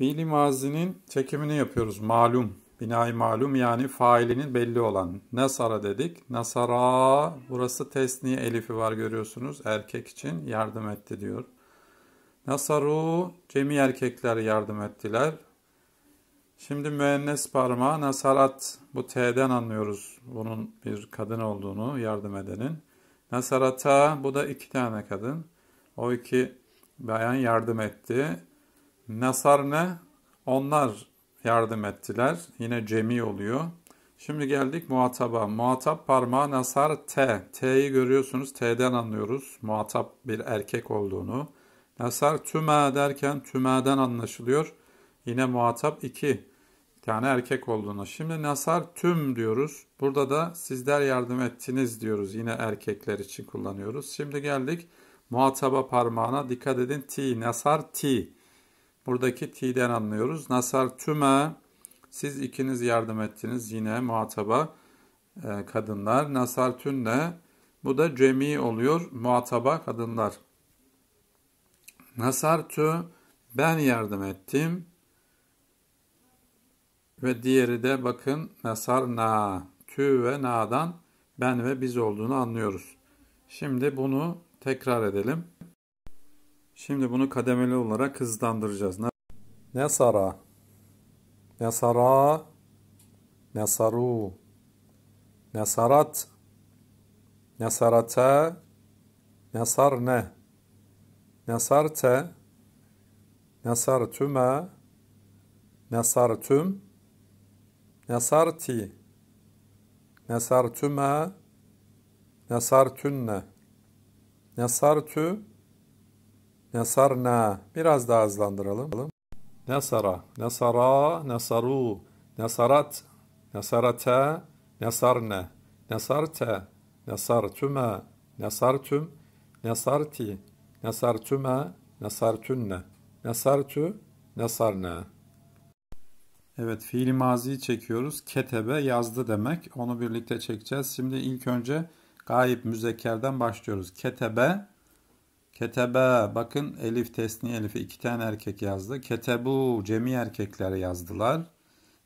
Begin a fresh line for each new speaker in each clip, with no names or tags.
Fiili mazinin çekimini yapıyoruz. Malum. Binayı malum yani failinin belli olan. Nasara dedik. Nasara burası tesniye elifi var görüyorsunuz. Erkek için yardım etti diyor. Nasaru cemi erkekler yardım ettiler. Şimdi müennes parmağı nasarat bu T'den anlıyoruz bunun bir kadın olduğunu yardım edenin. Nasarata bu da iki tane kadın. O iki bayan yardım etti. Nasarne onlar yardım ettiler. Yine cemi oluyor. Şimdi geldik muhataba. Muhatap parmağı nasar T. T'yi görüyorsunuz. T'den anlıyoruz. Muhatap bir erkek olduğunu. Nasar tüme derken tümeden anlaşılıyor. Yine muhatap 2 tane erkek olduğunu. Şimdi nasar tüm diyoruz. Burada da sizler yardım ettiniz diyoruz. Yine erkekler için kullanıyoruz. Şimdi geldik muhataba parmağına. Dikkat edin. T. Nasar T. Buradaki t'den anlıyoruz. Nasar tüme siz ikiniz yardım ettiniz yine muhataba e, kadınlar. Nasar tünne bu da cemi oluyor muhataba kadınlar. Nasar tü ben yardım ettim. Ve diğeri de bakın nasar na tü ve na'dan ben ve biz olduğunu anlıyoruz. Şimdi bunu tekrar edelim. Şimdi bunu kademeli olarak hızlandıracağız. sarte, ne Nesaru ne Nesarate ne sarti, ne Nesartüm ne Nesartüme ne Nesartü Nesarna. Biraz daha hızlandıralım. Nesara. Nesara. Nesaru. Nesarat. Nesarata. Nesarne. Nesarte. Nesartüme. Nesartüm. Nesarti. Nesartüme. Nesartünne. Nesartü. Nesarne. Evet fiili maziyi çekiyoruz. Ketebe yazdı demek. Onu birlikte çekeceğiz. Şimdi ilk önce gayip müzekkerden başlıyoruz. Ketebe Ketebe bakın elif tesni elifi iki tane erkek yazdı. Ketebu cemi erkekler yazdılar.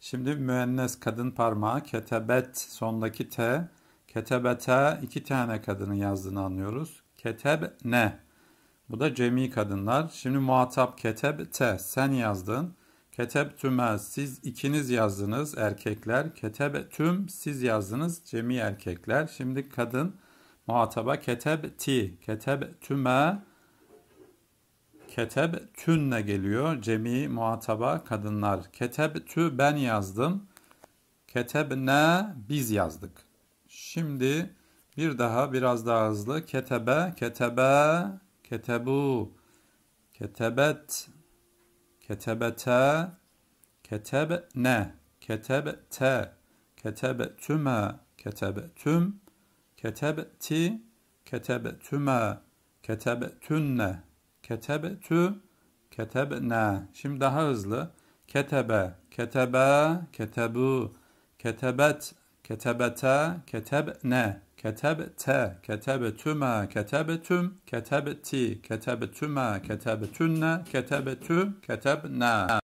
Şimdi müennes kadın parmağı ketebet sondaki t ketebete iki tane kadını yazdığını anlıyoruz. Keteb ne? Bu da cemi kadınlar. Şimdi muhatap keteb te sen yazdın. Keteb tüme siz ikiniz yazdınız erkekler. Keteb tüm siz yazdınız cemi erkekler. Şimdi kadın muhataba ketebti, ketebtüme, keteb tünne geliyor. Cemi muhataba kadınlar. Keteb tü ben yazdım. Keteb ne biz yazdık. Şimdi bir daha biraz daha hızlı. Ketebe, ketebe, ketebu, ketebet, ketebete, keteb ne, keteb te, keteb tüme, keteb tüm, Ketebti, ketebtüme, ketebtünne, ketebtü, ketebne. Şimdi daha hızlı. Ketebe, ketebe, ketebu, ketebet, ketebete, ketebne, ketebte, ketebetüme, ketebetüm, ketebti, ketebetüme, ketebetünne, ketebetü, ketebne.